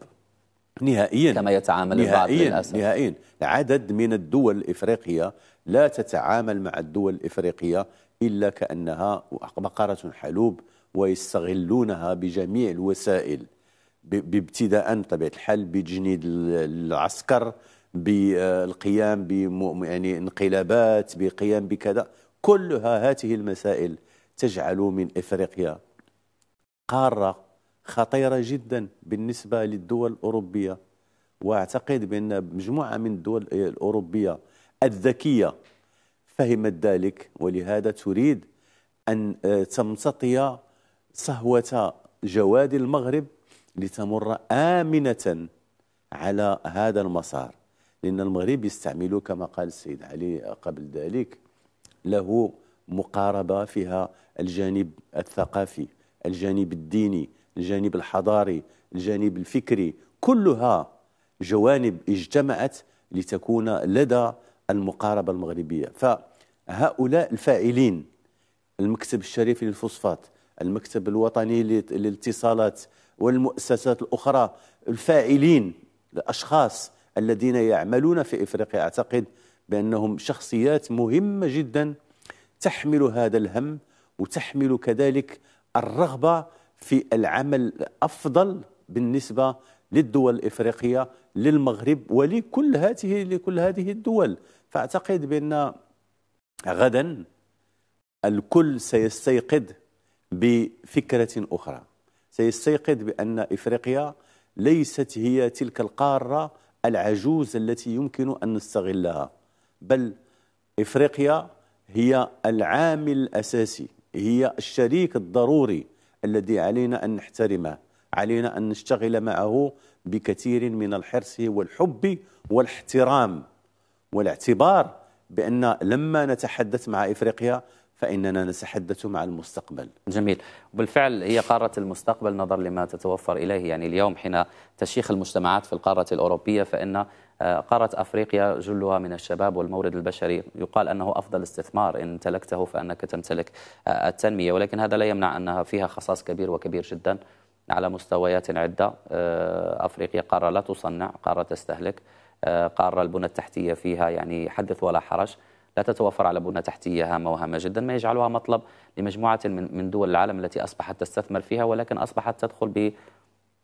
نهائيا كما يتعامل البعض للأسف نهائيا عدد من الدول الإفريقية لا تتعامل مع الدول الإفريقية إلا كأنها بقرة حلوب ويستغلونها بجميع الوسائل بابتداء بطبيعة الحال بتجنيد العسكر بالقيام ب يعني انقلابات بقيام بكذا كلها هذه المسائل تجعل من افريقيا قاره خطيرة جدا بالنسبة للدول الأوروبية وأعتقد بأن مجموعة من الدول الأوروبية الذكية فهمت ذلك ولهذا تريد أن آه، تمتطي صهوة جواد المغرب لتمر آمنة على هذا المسار لأن المغرب يستعمل كما قال السيد علي قبل ذلك له مقاربة فيها الجانب الثقافي الجانب الديني الجانب الحضاري الجانب الفكري كلها جوانب اجتمعت لتكون لدى المقاربة المغربية فهؤلاء الفاعلين المكتب الشريف للفوسفات المكتب الوطني للاتصالات والمؤسسات الأخرى الفاعلين الأشخاص الذين يعملون في إفريقيا أعتقد بأنهم شخصيات مهمة جدا تحمل هذا الهم وتحمل كذلك الرغبة في العمل أفضل بالنسبة للدول الإفريقية للمغرب ولكل هذه لكل هذه الدول فأعتقد بأن غدا الكل سيستيقظ بفكرة أخرى سيستيقظ بأن إفريقيا ليست هي تلك القارة العجوز التي يمكن أن نستغلها بل إفريقيا هي العامل الأساسي هي الشريك الضروري الذي علينا أن نحترمه علينا أن نشتغل معه بكثير من الحرص والحب والاحترام والاعتبار بأن لما نتحدث مع إفريقيا فإننا نتحدث مع المستقبل جميل بالفعل هي قارة المستقبل نظر لما تتوفر إليه يعني اليوم حين تشيخ المجتمعات في القارة الأوروبية فإن قارة أفريقيا جلها من الشباب والمورد البشري يقال أنه أفضل استثمار إن امتلكته فأنك تمتلك آه، التنمية ولكن هذا لا يمنع أنها فيها خصاص كبير وكبير جدا على مستويات عدة آه، أفريقيا قارة لا تصنع قارة تستهلك آه، قارة البنى التحتية فيها يعني حدث ولا حرج لا تتوفر على بنى تحتية هامة وهامة جدا ما يجعلها مطلب لمجموعة من دول العالم التي أصبحت تستثمر فيها ولكن أصبحت تدخل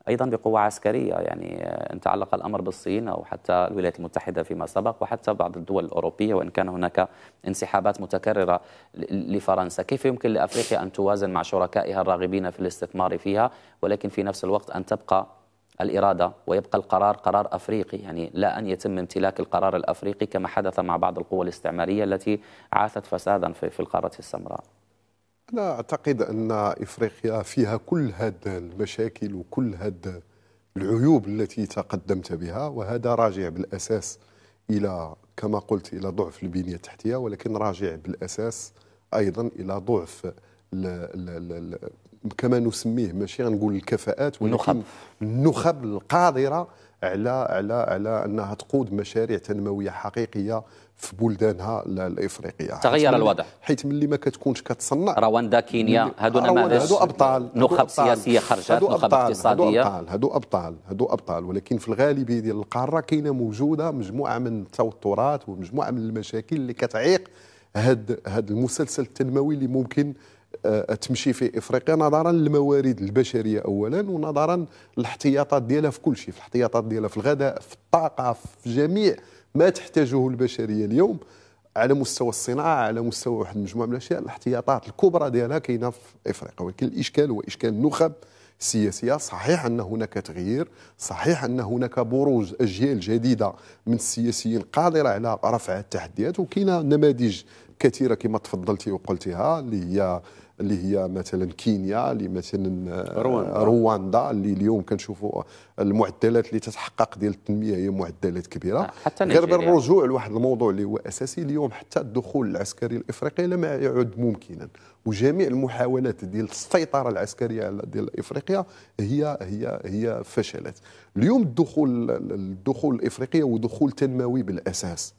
أيضا بقوة عسكرية يعني آه، إن تعلق الأمر بالصين أو حتى الولايات المتحدة فيما سبق وحتى بعض الدول الأوروبية وإن كان هناك انسحابات متكررة لفرنسا كيف يمكن لأفريقيا أن توازن مع شركائها الراغبين في الاستثمار فيها ولكن في نفس الوقت أن تبقى الإرادة ويبقى القرار قرار أفريقي يعني لا أن يتم امتلاك القرار الأفريقي كما حدث مع بعض القوى الاستعمارية التي عاثت فسادا في القارة السمراء أنا أعتقد أن إفريقيا فيها كل هذه المشاكل وكل هذه العيوب التي تقدمت بها وهذا راجع بالأساس إلى كما قلت إلى ضعف البنية التحتية ولكن راجع بالأساس أيضا إلى ضعف لا لا لا كما نسميه ماشي غنقول الكفاءات ولكن النخب القادره على على على انها تقود مشاريع تنمويه حقيقيه في بلدانها الافريقيه تغير الوضع حيت ملي ما كتكونش كتصنع رواندا كينيا هادو نماذج هادو ابطال نخب سياسيه خرجت نخب اقتصاديه هادو ابطال هادو ابطال هادو ابطال ولكن في الغالبيه ديال القاره كاينه موجوده مجموعه من التوترات ومجموعه من المشاكل اللي كتعيق هاد هاد المسلسل التنموي اللي ممكن آه، تمشي في افريقيا نظرا للموارد البشريه اولا ونظرا للاحتياطات ديالها في كل شيء في الاحتياطات ديالها في الغذاء في الطاقه في جميع ما تحتاجه البشريه اليوم على مستوى الصناعه على مستوى واحد المجموعه من الاشياء الاحتياطات الكبرى ديالها كاينه في افريقيا ولكن الاشكال هو اشكال نخب السياسية صحيح أن هناك تغيير صحيح أن هناك بروز أجيال جديدة من السياسيين قادرة على رفع التحديات وكاينة نماذج كثيرة كما تفضلتي وقلتها اللي هي اللي هي مثلا كينيا اللي مثلا آه، رواندا, رواندا اللي اليوم كنشوفوا المعدلات اللي تتحقق ديال التنميه هي معدلات كبيره آه، حتى غير بالرجوع لواحد الموضوع اللي هو اساسي اليوم حتى الدخول العسكري الافريقي لم يعد ممكنا وجميع المحاولات ديال السيطره العسكريه ديال افريقيا هي هي هي فشلت اليوم الدخول الدخول الافريقيه دخول تنموي بالاساس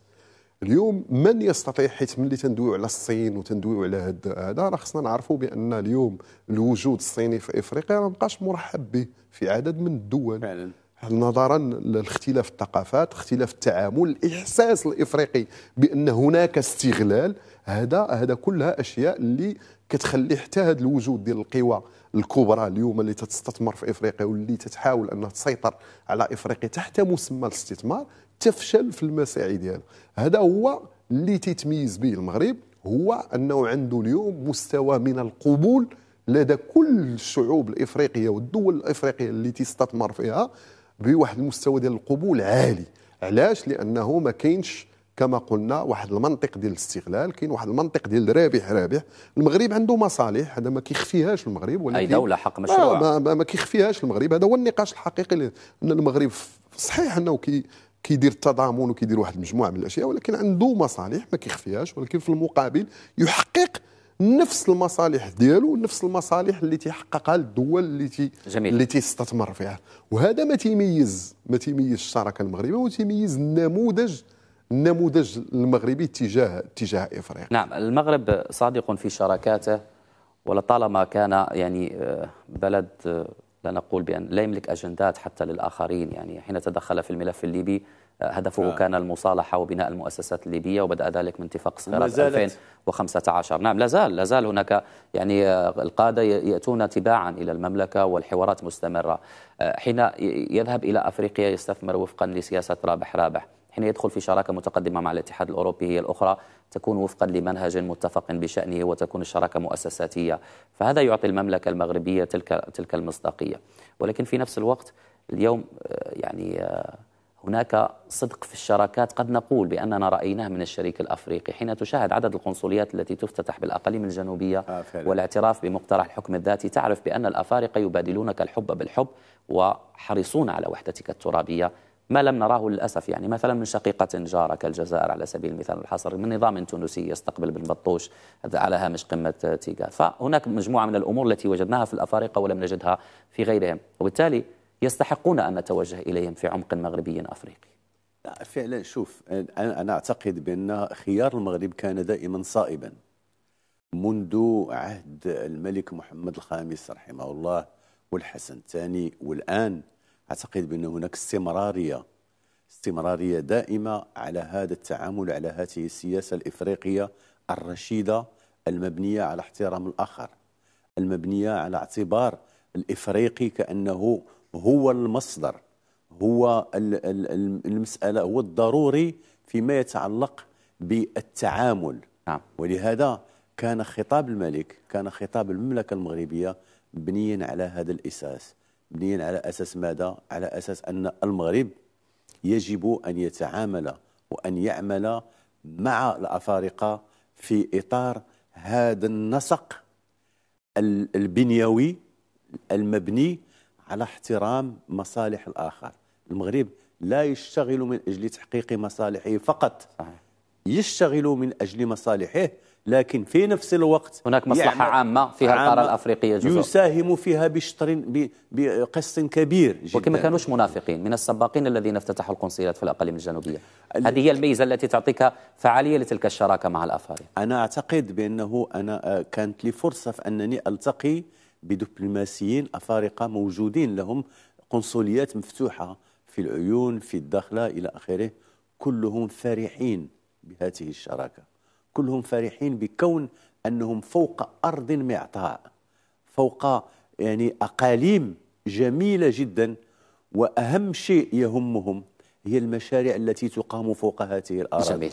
اليوم من يستطيع حيت ملي تندويو على الصين وتندويو على هذا هذا راه خصنا نعرفوا بان اليوم الوجود الصيني في افريقيا ما بقاش مرحب به في عدد من الدول فعلا نظرا لاختلاف الثقافات اختلاف التعامل الاحساس الافريقي بان هناك استغلال هذا هذا كلها اشياء اللي كتخلي حتى هذا الوجود ديال القوى الكبرى اليوم اللي تستثمر في افريقيا واللي تتحاول انها تسيطر على افريقيا تحت مسمى الاستثمار تفشل في المساعي ديالها هذا هو اللي تيتميز به المغرب هو انه عنده اليوم مستوى من القبول لدى كل الشعوب الافريقيه والدول الافريقيه اللي تستثمر فيها بواحد المستوى ديال القبول عالي علاش لانه ما كاينش كما قلنا واحد المنطق ديال الاستغلال كاين واحد المنطق ديال رابح رابح المغرب عنده مصالح هذا ما كيخفيهاش المغرب ولكن اي دوله حق مشروع ما, ما, ما كيخفيهاش المغرب هذا هو النقاش الحقيقي ان المغرب صحيح انه كي كيدير التضامن وكيدير واحد المجموعه من الاشياء ولكن عنده مصالح ما كيخفيهاش ولكن في المقابل يحقق نفس المصالح ديالو نفس المصالح اللي تيحققها الدول اللي تي جميل. اللي تيستثمر فيها وهذا ما تيميز ما تيميز الشراكه المغربيه وتيميز النموذج النموذج المغربي تجاه تجاه افريقيا نعم المغرب صادق في شراكاته ولطالما كان يعني آه، بلد آه، لا نقول بأن لا يملك أجندات حتى للآخرين يعني حين تدخل في الملف الليبي آه، هدفه آه. كان المصالحة وبناء المؤسسات الليبية وبدأ ذلك من اتفاق صغيرة 2015 نعم لا زال لا زال هناك يعني آه، القادة يأتون تباعا إلى المملكة والحوارات مستمرة آه، حين يذهب إلى أفريقيا يستثمر وفقا لسياسة رابح رابح حين يدخل في شراكة متقدمة مع الاتحاد الأوروبي هي الأخرى تكون وفقا لمنهج متفق بشأنه وتكون الشراكة مؤسساتية فهذا يعطي المملكة المغربية تلك, تلك المصداقية ولكن في نفس الوقت اليوم آه، يعني آه، هناك صدق في الشراكات قد نقول بأننا رأيناه من الشريك الأفريقي حين تشاهد عدد القنصليات التي تفتتح بالأقاليم الجنوبية آه، والاعتراف بمقترح الحكم الذاتي تعرف بأن الأفارقة يبادلونك الحب بالحب وحريصون على وحدتك الترابية ما لم نراه للأسف يعني مثلا من شقيقة جارة كالجزائر على سبيل المثال الحصر من نظام تونسي يستقبل بن بطوش على هامش قمة تيغا فهناك مجموعة من الأمور التي وجدناها في الأفارقة ولم نجدها في غيرهم وبالتالي يستحقون أن نتوجه إليهم في عمق مغربي أفريقي فعلا شوف أنا أعتقد بأن خيار المغرب كان دائما صائبا منذ عهد الملك محمد الخامس رحمه الله والحسن الثاني والآن أعتقد بأن هناك استمرارية استمرارية دائمة على هذا التعامل على هذه السياسة الإفريقية الرشيدة المبنية على احترام الآخر المبنية على اعتبار الإفريقي كأنه هو المصدر هو المسألة هو الضروري فيما يتعلق بالتعامل نعم. ولهذا كان خطاب الملك كان خطاب المملكة المغربية مبنيا على هذا الإساس مبنيين على أساس ماذا؟ على أساس أن المغرب يجب أن يتعامل وأن يعمل مع الأفارقة في إطار هذا النسق البنيوي المبني على احترام مصالح الآخر المغرب لا يشتغل من أجل تحقيق مصالحه فقط صحيح. يشتغل من أجل مصالحه لكن في نفس الوقت هناك مصلحة يعني عامة فيها القارة الأفريقية جزء يساهم فيها بشطر بقسط كبير جدا وكما كانوش منافقين من السباقين الذين افتتحوا القنصليات في الأقاليم الجنوبية هذه هي الميزة التي تعطيك فعالية لتلك الشراكة مع الأفارقة أنا أعتقد بأنه أنا آه، كانت لي فرصة في أنني ألتقي بدبلوماسيين أفارقة موجودين لهم قنصليات مفتوحة في العيون في الداخلة إلى آخره كلهم فرحين بهذه الشراكة كلهم فرحين بكون أنهم فوق أرض معطاء فوق يعني أقاليم جميلة جدا وأهم شيء يهمهم هي المشاريع التي تقام فوق هذه الأراضي جميل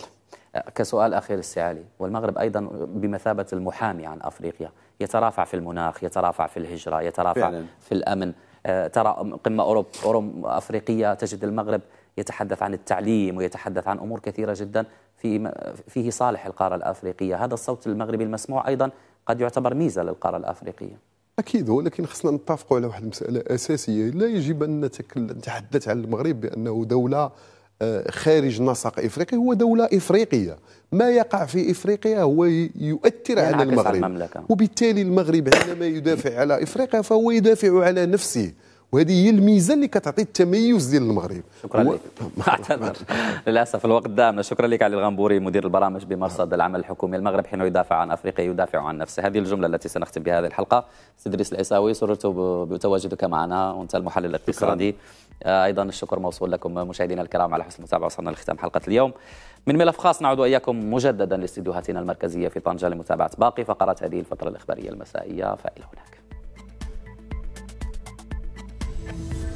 أه، كسؤال أخير السعالي والمغرب أيضا بمثابة المحامي عن أفريقيا يترافع في المناخ يترافع في الهجرة يترافع فعلا. في الأمن أه، ترى قمة أوروب أوروب أفريقية تجد المغرب يتحدث عن التعليم ويتحدث عن أمور كثيرة جدا في فيه صالح القارة الأفريقية هذا الصوت المغربي المسموع أيضا قد يعتبر ميزة للقارة الأفريقية أكيد ولكن خصنا نتفقوا على واحد المسألة أساسية لا يجب أن نتحدث عن المغرب بأنه دولة آه، خارج نسق افريقي هو دوله افريقيه ما يقع في افريقيا هو يؤثر على المغرب على وبالتالي المغرب عندما يدافع على افريقيا فهو يدافع على نفسه وهذه هي الميزه اللي كتعطي التميز ديال المغرب شكرا و... لك اعتذر للاسف الوقت دامنا شكرا لك علي الغنبوري مدير البرامج بمرصد العمل الحكومي المغرب حين يدافع عن افريقيا يدافع عن نفسه هذه الجمله التي سنختم بها هذه الحلقه سيدريس العيساوي سررت بتواجدك معنا وانت المحلل الاقتصادي آه، ايضا الشكر موصول لكم مشاهدينا الكرام على حسن المتابعه وصلنا لختام حلقه اليوم من ملف خاص نعود واياكم مجددا لاستديوهاتنا المركزيه في طنجه لمتابعه باقي فقرات هذه الفتره الاخباريه المسائيه فالى هناك Thank you.